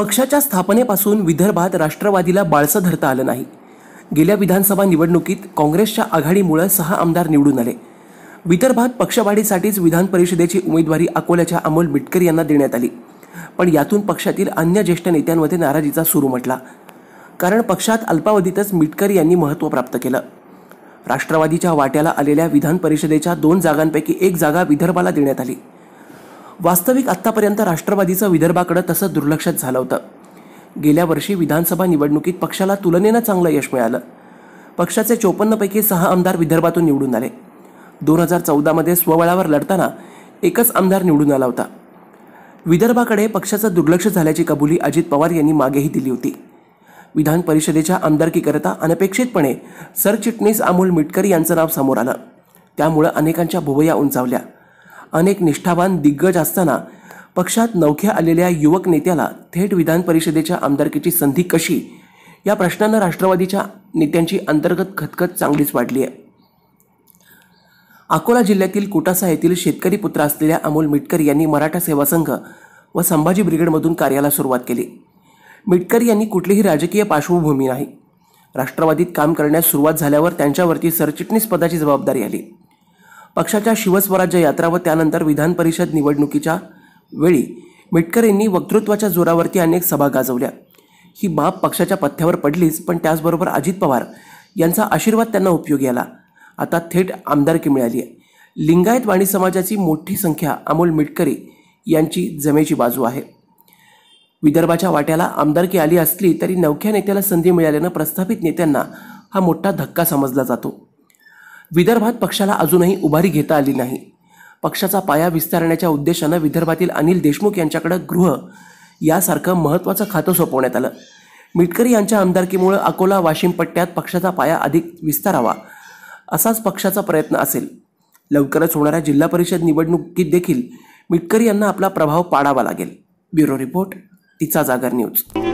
पक्षाच्या स्थापनेपासून विदर्भात राष्ट्रवादीला बाळसं धरता आलं नाही गेल्या विधानसभा निवडणुकीत काँग्रेसच्या आघाडीमुळे सहा आमदार निवडून आले विदर्भात पक्षवाढीसाठीच विधान परिषदेची उमेदवारी अकोल्याच्या अमोल मिटकर यांना देण्यात आली पण यातून पक्षातील अन्य ज्येष्ठ नेत्यांमध्ये नाराजीचा सुरू म्हटला कारण पक्षात अल्पावधीतच मिटकर यांनी महत्त्व प्राप्त केलं राष्ट्रवादीच्या वाट्याला आलेल्या विधान परिषदेच्या दोन जागांपैकी एक जागा विदर्भाला देण्यात आली वास्तविक आत्तापर्यंत राष्ट्रवादीचं विदर्भाकडं तसं दुर्लक्षच झालं होतं गेल्या वर्षी विधानसभा निवडणुकीत पक्षाला तुलनेनं चांगलं यश मिळालं पक्षाचे चोपन्नपैकी सहा आमदार विदर्भातून निवडून आले दोन हजार चौदामध्ये स्वबळावर लढताना एकच आमदार निवडून आला होता विदर्भाकडे पक्षाचं दुर्लक्ष झाल्याची कबुली अजित पवार यांनी मागेही दिली होती विधान परिषदेच्या आमदारकीकरता अनपेक्षितपणे सरचिटणीस अमोल मिटकरी यांचं नाव समोर आलं त्यामुळं अनेकांच्या भुवया उंचावल्या अनेक निष्ठावान दिग्गज असताना पक्षात नवख्या आलेल्या युवक नेत्याला थेट विधान परिषदेच्या आमदारकीची संधी कशी या प्रश्नानं राष्ट्रवादीच्या नेत्यांची अंतर्गत खतखत चांगलीच वाढली आहे अकोला जिल्ह्यातील कुटासा येथील शेतकरी पुत्र असलेल्या अमोल मिटकर यांनी मराठा सेवा संघ व संभाजी ब्रिगेडमधून कार्याला सुरुवात केली मिटकर यांनी कुठलीही राजकीय पार्श्वभूमी नाही राष्ट्रवादीत काम करण्यास सुरुवात झाल्यावर त्यांच्यावरती सरचिटणीस पदाची जबाबदारी आली पक्षाच्या शिवस्वराज्य यात्रा व त्यानंतर विधान परिषद निवडणुकीच्या वेळी मिटकर यांनी वक्तृत्वाच्या जोरावरती अनेक सभा गाजवल्या ही बाब पक्षाच्या पथ्यावर पडलीच पण त्याचबरोबर अजित पवार यांचा आशीर्वाद त्यांना उपयोगी आला आता थेट आमदारकी मिळाली आहे लिंगायत वाणी समाजाची मोठी संख्या अमोल मिटकरी यांची जमेची बाजू आहे विदर्भाच्या वाट्याला आमदारकी आली असली तरी नवख्या नेत्याला संधी मिळाल्यानं प्रस्थापित नेत्यांना हा मोठा धक्का समजला जातो विदर्भात पक्षाला अजूनही उभारी घेता आली नाही पक्षाचा पाया विस्तारण्याच्या उद्देशानं विदर्भातील अनिल देशमुख यांच्याकडं गृह यासारखं महत्त्वाचं खातं सोपवण्यात आलं मिटकरी यांच्या आमदारकीमुळे अकोला वाशिम पट्ट्यात पक्षाचा पाया अधिक विस्तारावा असाच पक्षाचा प्रयत्न असेल लवकरच होणाऱ्या जिल्हा परिषद निवडणुकीत देखील मिटकरी यांना आपला प्रभाव पाडावा लागेल ब्युरो रिपोर्ट तिचा जागर न्यूज